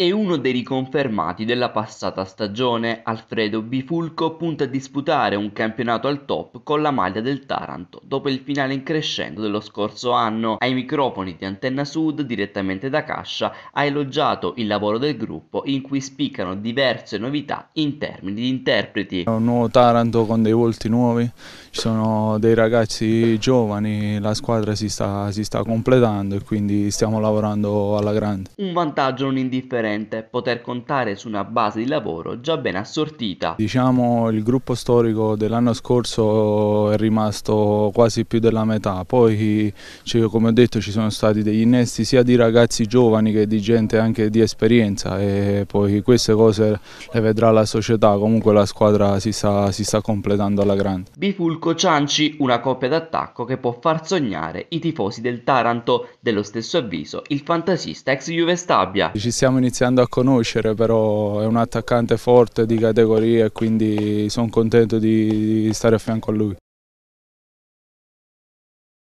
È uno dei riconfermati della passata stagione, Alfredo Bifulco punta a disputare un campionato al top con la maglia del Taranto, dopo il finale in crescendo dello scorso anno. Ai microfoni di Antenna Sud, direttamente da Cascia, ha elogiato il lavoro del gruppo in cui spiccano diverse novità in termini di interpreti. È un nuovo Taranto con dei volti nuovi, ci sono dei ragazzi giovani, la squadra si sta, si sta completando e quindi stiamo lavorando alla grande. Un vantaggio non indifferente concorrente poter contare su una base di lavoro già ben assortita. Diciamo il gruppo storico dell'anno scorso è rimasto quasi più della metà, poi cioè, come ho detto ci sono stati degli innesti sia di ragazzi giovani che di gente anche di esperienza e poi queste cose le vedrà la società, comunque la squadra si sta, si sta completando alla grande. Bifulco Cianci, una coppia d'attacco che può far sognare i tifosi del Taranto, dello stesso avviso il fantasista ex Juve Stabia. Ci stiamo iniziando iniziando a conoscere, però è un attaccante forte di categoria e quindi sono contento di stare a fianco a lui.